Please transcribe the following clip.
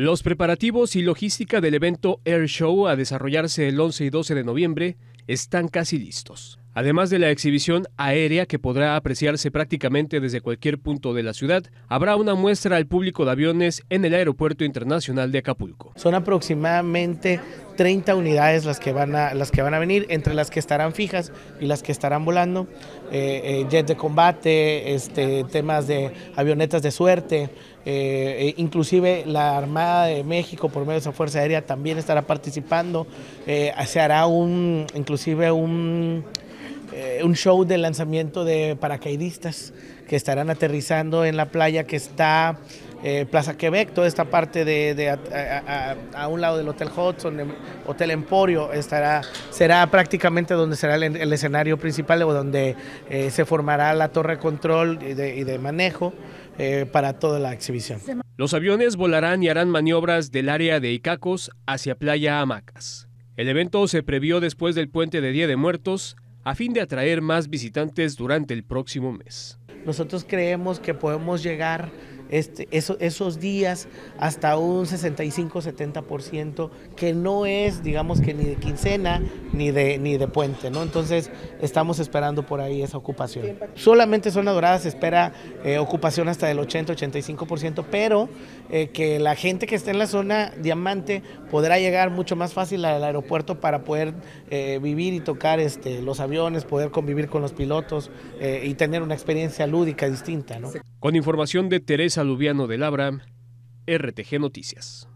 Los preparativos y logística del evento Air Show a desarrollarse el 11 y 12 de noviembre están casi listos. Además de la exhibición aérea que podrá apreciarse prácticamente desde cualquier punto de la ciudad, habrá una muestra al público de aviones en el Aeropuerto Internacional de Acapulco. Son aproximadamente 30 unidades las que van a, las que van a venir, entre las que estarán fijas y las que estarán volando, eh, eh jets de combate, este, temas de avionetas de suerte, eh, e inclusive la Armada de México por medio de su Fuerza Aérea también estará participando, eh, se hará un, inclusive un... Eh, un show de lanzamiento de paracaidistas que estarán aterrizando en la playa que está eh, Plaza Quebec, toda esta parte de, a, un lado del Hotel Hudson, Hotel Emporio, estará, será prácticamente donde será el, escenario principal o donde eh, se formará la torre de control y de, manejo para toda la exhibición. Los aviones volarán y harán maniobras del área de Icacos hacia Playa Amacas. El evento se previó después del puente de Día de Muertos a fin de atraer más visitantes durante el próximo mes. Nosotros creemos que podemos llegar este, esos días hasta un 65-70% que no es, digamos que ni de quincena ni de, ni de puente, ¿no? Entonces estamos esperando por ahí esa ocupación. Solamente Zona Dorada se espera eh, ocupación hasta del 80-85%, pero eh, que la gente que está en la zona Diamante podrá llegar mucho más fácil al aeropuerto para poder eh, vivir y tocar este, los aviones, poder convivir con los pilotos y tener una experiencia lúdica distinta, ¿no? Con información de Teresa saluviano de Labra, RTG Noticias.